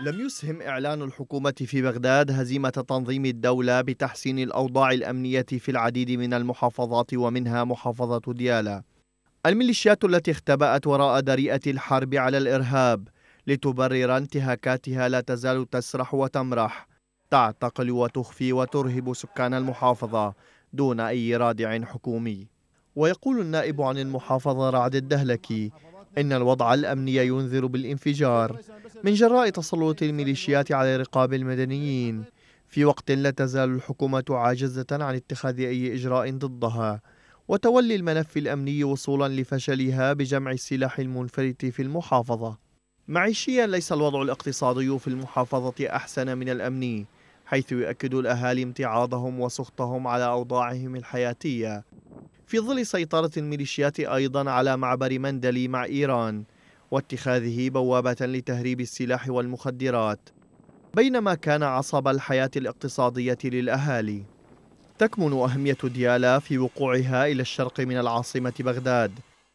لم يسهم إعلان الحكومة في بغداد هزيمة تنظيم الدولة بتحسين الأوضاع الأمنية في العديد من المحافظات ومنها محافظة ديالى. الميليشيات التي اختبأت وراء دريئة الحرب على الإرهاب لتبرر انتهاكاتها لا تزال تسرح وتمرح، تعتقل وتخفي وترهب سكان المحافظة دون أي رادع حكومي. ويقول النائب عن المحافظة رعد الدهلكي إن الوضع الأمني ينذر بالانفجار من جراء تسلط الميليشيات على رقاب المدنيين في وقت لا تزال الحكومة عاجزة عن اتخاذ أي إجراء ضدها وتولي الملف الأمني وصولا لفشلها بجمع السلاح المنفلت في المحافظة معيشيا ليس الوضع الاقتصادي في المحافظة أحسن من الأمني حيث يؤكد الأهالي امتعاضهم وسخطهم على أوضاعهم الحياتية في ظل سيطرة الميليشيات أيضا على معبر مندلي مع إيران واتخاذه بوابة لتهريب السلاح والمخدرات بينما كان عصب الحياة الاقتصادية للأهالي تكمن أهمية ديالا في وقوعها إلى الشرق من العاصمة بغداد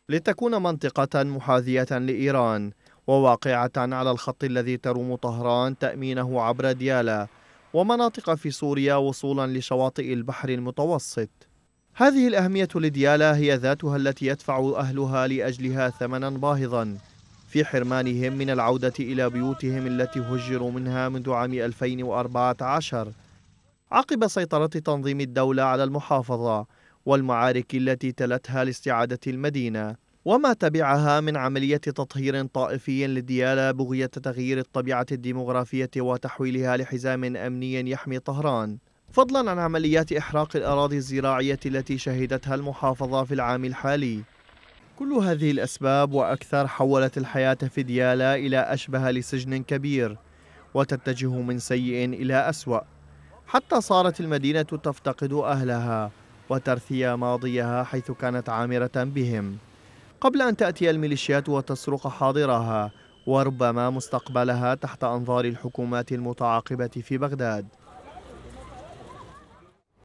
لتكون منطقة محاذية لإيران وواقعة على الخط الذي تروم طهران تأمينه عبر ديالا ومناطق في سوريا وصولا لشواطئ البحر المتوسط هذه الأهمية لديالا هي ذاتها التي يدفع أهلها لأجلها ثمنا باهظا في حرمانهم من العودة إلى بيوتهم التي هجروا منها منذ عام 2014 عقب سيطرة تنظيم الدولة على المحافظة والمعارك التي تلتها لاستعادة المدينة وما تبعها من عملية تطهير طائفي لديالا بغية تغيير الطبيعة الديمغرافية وتحويلها لحزام أمني يحمي طهران فضلا عن عمليات إحراق الأراضي الزراعية التي شهدتها المحافظة في العام الحالي كل هذه الأسباب وأكثر حولت الحياة في ديالا إلى أشبه لسجن كبير وتتجه من سيء إلى أسوأ حتى صارت المدينة تفتقد أهلها وترثي ماضيها حيث كانت عامرة بهم قبل أن تأتي الميليشيات وتسرق حاضرها وربما مستقبلها تحت أنظار الحكومات المتعاقبة في بغداد